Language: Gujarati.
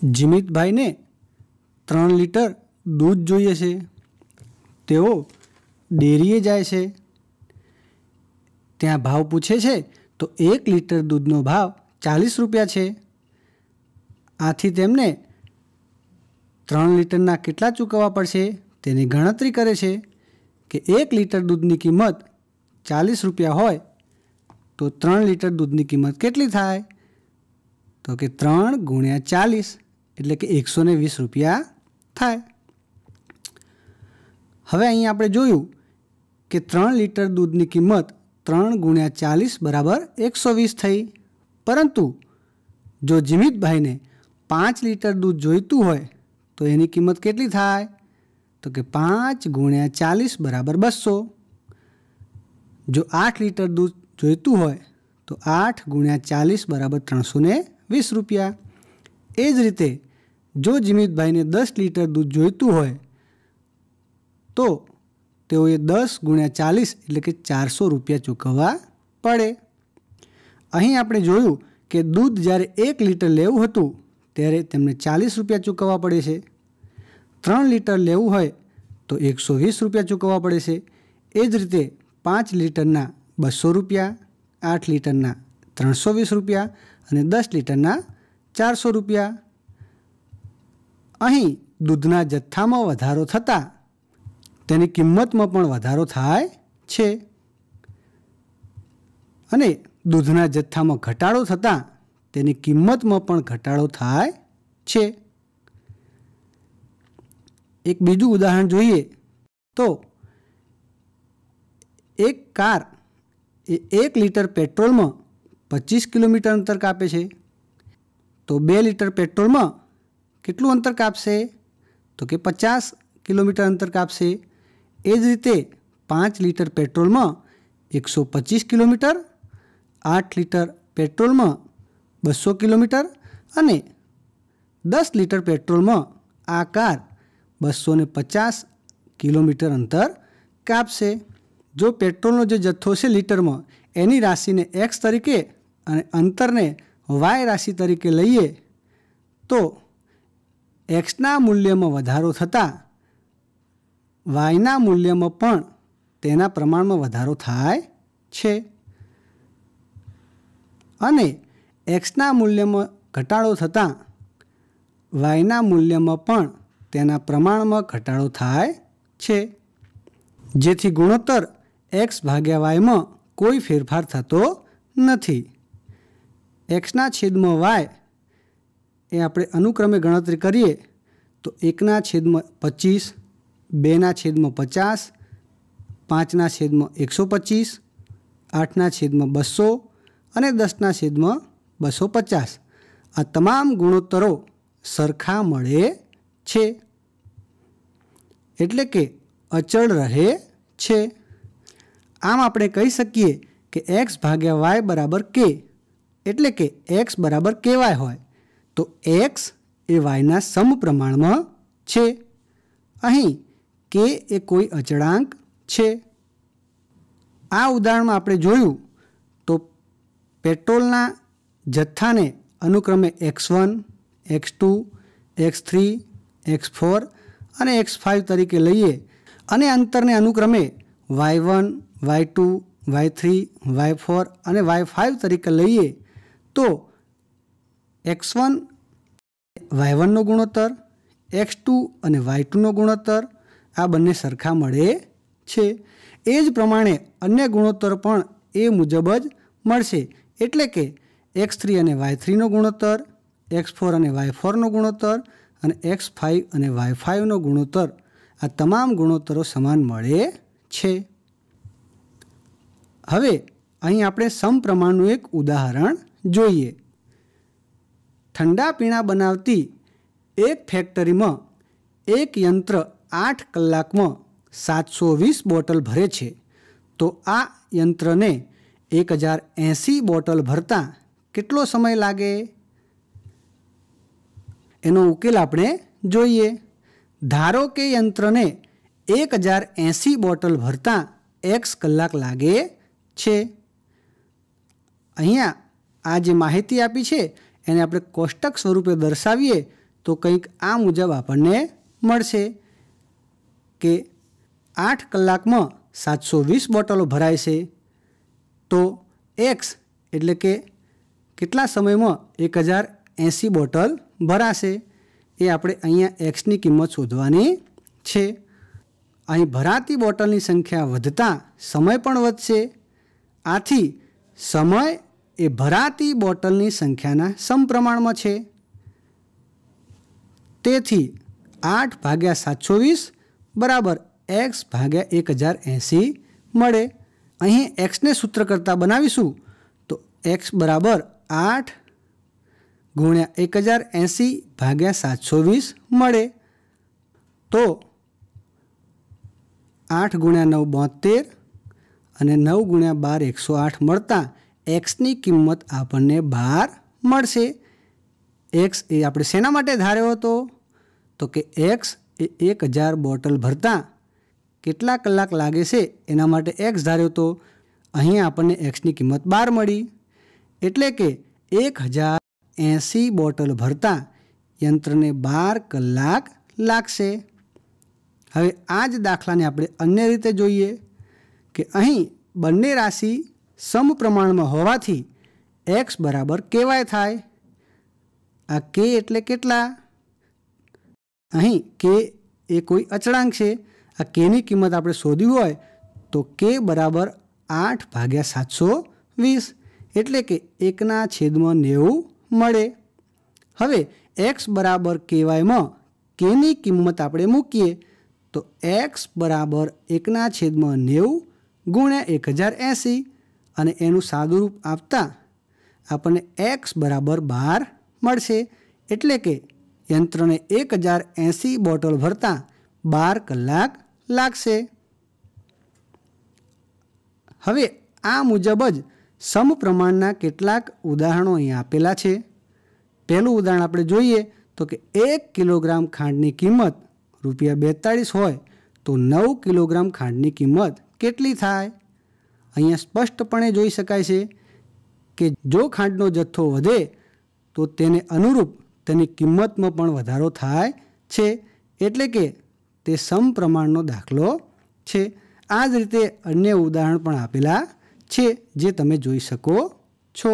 જીમિતભાઈને ત્રણ લીટર દૂધ જોઈએ છે તેઓ ડેરીએ જાય છે ત્યાં ભાવ પૂછે છે તો એક લીટર દૂધનો ભાવ ચાલીસ રૂપિયા છે આથી તેમને ત્રણ લીટરના કેટલા ચૂકવવા પડશે તેની ગણતરી કરે છે કે એક લીટર દૂધની કિંમત ચાલીસ રૂપિયા હોય તો ત્રણ લીટર દૂધની કિંમત કેટલી થાય તો કે ત્રણ ગુણ્યા ચાલીસ એટલે કે એકસો વીસ રૂપિયા થાય હવે અહીંયા આપણે જોયું કે ત્રણ લીટર દૂધની કિંમત ત્રણ ગુણ્યા ચાલીસ બરાબર એકસો વીસ થઈ પરંતુ જો જીમિતભાઈને પાંચ લીટર દૂધ જોઈતું હોય તો એની કિંમત કેટલી થાય તો કે પાંચ ગુણ્યા ચાલીસ બરાબર બસો જો આઠ લીટર દૂધ જોઈતું હોય તો આઠ ગુણ્યા ચાલીસ બરાબર ત્રણસો વીસ રૂપિયા એ જ રીતે જો જીમિતભાઈને દસ લીટર દૂધ જોઈતું હોય તો તેઓએ દસ ગુણ્યા ચાલીસ એટલે કે ચારસો રૂપિયા ચૂકવવા પડે અહીં આપણે જોયું કે દૂધ જ્યારે એક લીટર લેવું હતું ત્યારે તેમને ચાલીસ રૂપિયા ચૂકવવા પડે છે ત્રણ લીટર લેવું હોય તો એકસો વીસ રૂપિયા ચૂકવવા પડે છે એ જ રીતે પાંચ લીટરના બસો રૂપિયા આઠ લીટરના ત્રણસો વીસ રૂપિયા અને દસ લીટરના ચારસો રૂપિયા અહીં દૂધના જથ્થામાં વધારો થતાં તેની કિંમતમાં પણ વધારો થાય છે અને દૂધના જથ્થામાં ઘટાડો થતાં તેની કિંમતમાં પણ ઘટાડો થાય છે એક બીજું ઉદાહરણ જોઈએ તો એક કાર એ એક લીટર પેટ્રોલમાં પચીસ કિલોમીટર અંતર કાપે છે તો બે લીટર પેટ્રોલમાં કેટલું અંતર કાપશે તો કે પચાસ કિલોમીટર અંતર કાપશે એ જ રીતે પાંચ લીટર પેટ્રોલમાં એકસો પચીસ કિલોમીટર આઠ લીટર પેટ્રોલમાં બસો કિલોમીટર અને દસ લીટર પેટ્રોલમાં આ કાર બસો ને પચાસ કિલોમીટર અંતર કાપશે જો પેટ્રોલનો જે જથ્થો છે લીટરમાં એની રાશિને એક્સ તરીકે અને અંતરને વાય રાશિ તરીકે લઈએ તો એક્સના મૂલ્યમાં વધારો થતાં વાયના મૂલ્યમાં પણ તેના પ્રમાણમાં વધારો થાય છે અને એક્સના મૂલ્યમાં ઘટાડો થતાં વાયના મૂલ્યમાં પણ તેના પ્રમાણમાં ઘટાડો થાય છે જેથી ગુણોત્તર એક્સ ભાગ્યા વાયમાં કોઈ ફેરફાર થતો નથી એક્સના છેદમાં વાય એ આપણે અનુક્રમે ગણતરી કરીએ તો એકના છેદમાં પચીસ બેના છેદમાં પચાસ પાંચના છેદમાં એકસો પચીસ આઠના છેદમાં બસો અને દસના છેદમાં બસો પચાસ આ તમામ ગુણોત્તરો સરખા મળે છે એટલે કે અચળ રહે છે આમ આપણે કહી શકીએ કે એક્સ ભાગ્યા વાય બરાબર કે એટલે કે એક્સ બરાબર કેવાય હોય તો એક્સ એ વાયના સમપ્રમાણમાં છે અહીં કે એ કોઈ અચળાંક છે આ ઉદાહરણમાં આપણે જોયું તો પેટ્રોલના જથ્થાને અનુક્રમે X one X two X three X four અને એક્સ ફાઇવ તરીકે લઈએ અને અંતરને અનુક્રમે Y one Y two Y three Y four અને વાય ફાઇવ તરીકે લઈએ તો એક્સ વન વાય વનનો ગુણોત્તર એક્સ ટુ અને વાય ટુનો ગુણોત્તર આ બંને સરખા મળે છે એ જ પ્રમાણે અન્ય ગુણોત્તર પણ એ મુજબ જ મળશે એટલે કે એક્સ થ્રી અને વાય થ્રીનો ગુણોત્તર એક્સ ફોર અને વાય ફોરનો ગુણોત્તર અને એક્સ ફાઇવ અને વાય ફાઈવનો ગુણોત્તર આ તમામ ગુણોત્તરો સમાન મળે છે હવે અહીં આપણે સમપ્રમાણનું એક ઉદાહરણ જોઈએ ઠંડા પીણા બનાવતી એક ફેક્ટરીમાં એક યંત્ર આઠ કલાકમાં સાતસો વીસ બોટલ ભરે છે તો આ યંત્રને એક હજાર એંસી બોટલ ભરતા કેટલો સમય લાગે એનો ઉકેલ આપણે જોઈએ ધારો કે યંત્રને એક હજાર એંસી બોટલ ભરતા એક્સ કલાક લાગે છે અહીંયા આ જે માહિતી આપી છે એને આપણે કોષ્ટક સ્વરૂપે દર્શાવીએ તો કંઈક આ મુજબ આપણને મળશે કે આઠ કલાકમાં સાતસો વીસ બોટલો ભરાય છે તો એક્સ એટલે કે કેટલા સમયમાં એક હજાર એંસી બોટલ ભરાશે એ આપણે અહીંયા એક્સની કિંમત શોધવાની છે અહીં ભરાતી બોટલની સંખ્યા વધતા સમય પણ વધશે આથી સમય એ ભરાતી બોટલની સંખ્યાના સમપ્રમાણમાં છે તેથી આઠ ભાગ્યા સાતસો વીસ બરાબર એક્સ ભાગ્યા એક હજાર એંસી મળે અહીં એક્સને સૂત્ર કરતાં બનાવીશું તો એક્સ બરાબર આઠ ગુણ્યા એક હજાર એંસી ભાગ્યા સાતસો વીસ મળે તો આઠ ગુણ્યા નવ બોતેર અને નવ ગુણ્યા બાર એકસો આઠ મળતાં એક્સની કિંમત આપણને બાર મળશે એક્સ એ આપણે શેના માટે ધાર્યો હતો તો કે એક્સ એ એક હજાર બોટલ ભરતા કેટલા કલાક લાગે છે એના માટે એક્સ ધાર્યો હતો અહીં આપણને એક્સની કિંમત બાર મળી એટલે કે એક હજાર એંસી બોટલ ભરતા યંત્રને બાર કલાક લાગશે હવે આ જ દાખલાને આપણે અન્ય રીતે જોઈએ કે અહીં બંને રાશિ સમપ્રમાણમાં હોવાથી એક્સ બરાબર કેવાય થાય આ કે એટલે કેટલા અહીં કે એ કોઈ અચળાંક છે આ કેની કિંમત આપણે શોધવી હોય તો કે બરાબર આઠ ભાગ્યા સાતસો વીસ એટલે કે એકના છેદમાં નેવું મળે હવે એક્સ બરાબર કેવાયમાં કેની કિંમત આપણે મૂકીએ તો એક્સ બરાબર એકના છેદમાં નેવું ગુણ્યા એક હજાર એંસી અને એનું સાદુરૂપ આપતા આપણને એક્સ બરાબર બાર મળશે એટલે કે યંત્રને એક હજાર એંસી બોટલ ભરતા બાર કલાક લાગશે હવે આ મુજબ જ સમપ્રમાણના કેટલાક ઉદાહરણો અહીં આપેલા છે પહેલું ઉદાહરણ આપણે જોઈએ તો કે એક કિલોગ્રામ ખાંડની કિંમત રૂપિયા બેતાળીસ હોય તો નવ કિલોગ્રામ ખાંડની કિંમત કેટલી થાય અહીંયા સ્પષ્ટપણે જોઈ શકાય છે કે જો ખાંડનો જથ્થો વધે તો તેને અનુરૂપ તેની કિંમતમાં પણ વધારો થાય છે એટલે કે તે સમપ્રમાણનો દાખલો છે આ જ રીતે અન્ય ઉદાહરણ પણ આપેલા છે જે તમે જોઈ શકો છો